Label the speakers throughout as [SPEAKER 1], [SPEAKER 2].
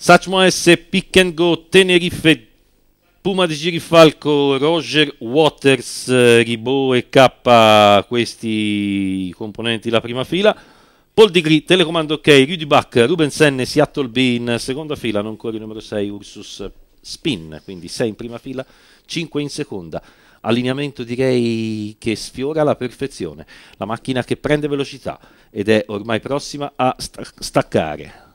[SPEAKER 1] Sachmo S, Pick and Go, Tenerife, Puma di Girifalco, Roger Waters, eh, Ribot e K, questi componenti la prima fila. Paul Digri, telecomando ok, Rudy Buck Ruben Senne, Seattle B in seconda fila, non corri numero 6, Ursus Spin, quindi 6 in prima fila, 5 in seconda allineamento direi che sfiora la perfezione, la macchina che prende velocità ed è ormai prossima a staccare.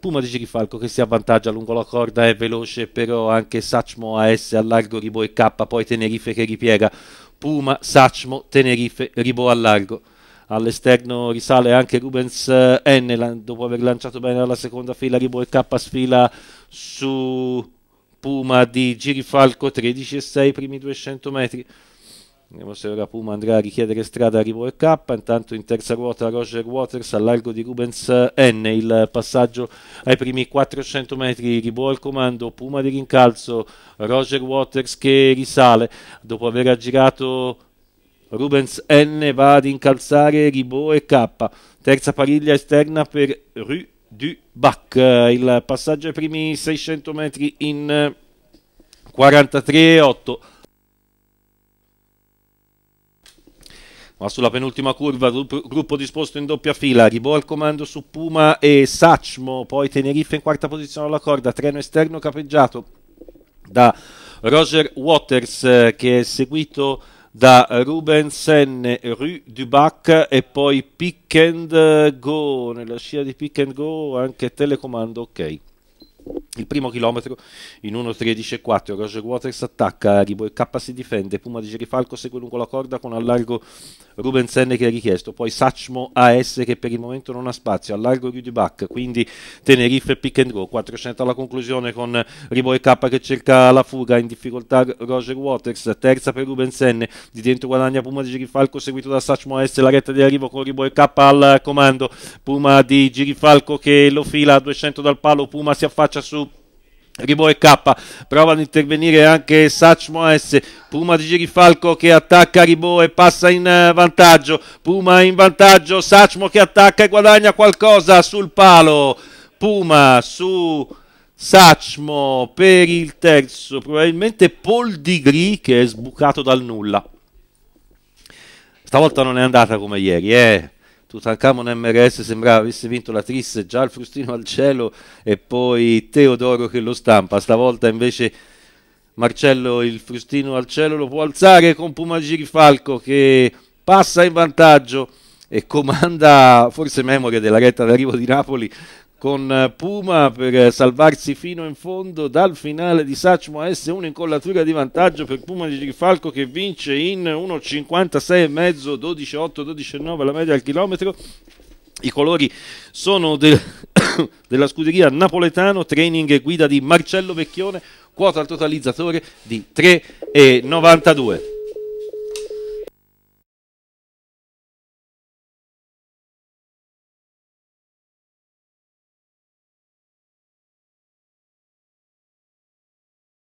[SPEAKER 1] Puma di Girifalco che si avvantaggia lungo la corda è veloce però anche Sacmo AS a largo Ribo e K poi Tenerife che ripiega Puma, Sacmo, Tenerife, Ribo a largo all'esterno risale anche Rubens eh, N dopo aver lanciato bene alla seconda fila Ribo e K sfila su Puma di Girifalco 13 e 6 primi 200 metri Vediamo se ora Puma andrà a richiedere strada a e K, intanto in terza ruota Roger Waters al largo di Rubens N, il passaggio ai primi 400 metri, Ribò al comando, Puma di rincalzo, Roger Waters che risale dopo aver aggirato Rubens N va ad incalzare Ribò e K, terza pariglia esterna per Rue du Bac, il passaggio ai primi 600 metri in 43,8 ma sulla penultima curva gruppo disposto in doppia fila, Ribò al comando su Puma e Sacmo, poi Tenerife in quarta posizione alla corda, treno esterno capeggiato da Roger Waters che è seguito da Rubensen, Rue Dubac e poi Pick and Go, nella scia di Pick and Go anche telecomando ok. Il primo chilometro in 1.13.4, Roger Waters attacca, Aribo K si difende, Puma di Gerifalco segue lungo la corda con allargo Rubens N che ha richiesto, poi Sachmo AS che per il momento non ha spazio, allargo Rudy Bach, quindi Tenerife pick and go, 400 alla conclusione con Ribo K che cerca la fuga, in difficoltà Roger Waters, terza per Rubens N di dentro guadagna Puma di Girifalco seguito da Sachmo AS, la retta di arrivo con Ribo K al comando, Puma di Girifalco che lo fila a 200 dal palo, Puma si affaccia su Ribo e K provano ad intervenire anche Sacmo S. Puma di Girifalco che attacca Ribo e passa in eh, vantaggio. Puma in vantaggio, Sacmo che attacca e guadagna qualcosa sul palo. Puma su Sacmo per il terzo, probabilmente Paul Di Gris che è sbucato dal nulla. Stavolta non è andata come ieri, eh. Tutankhamon MRS sembrava avesse vinto la Tris, già il frustino al cielo e poi Teodoro che lo stampa. Stavolta invece Marcello il frustino al cielo lo può alzare con Puma Girifalco che passa in vantaggio e comanda forse memoria della retta d'arrivo di Napoli con eh, Puma per eh, salvarsi fino in fondo dal finale di Sacmo S1 in collatura di vantaggio per Puma di Girfalco che vince in 1.56,5 12.8 12.9 la media al chilometro i colori sono del, della scuderia napoletano training e guida di Marcello Vecchione quota al totalizzatore di 3,92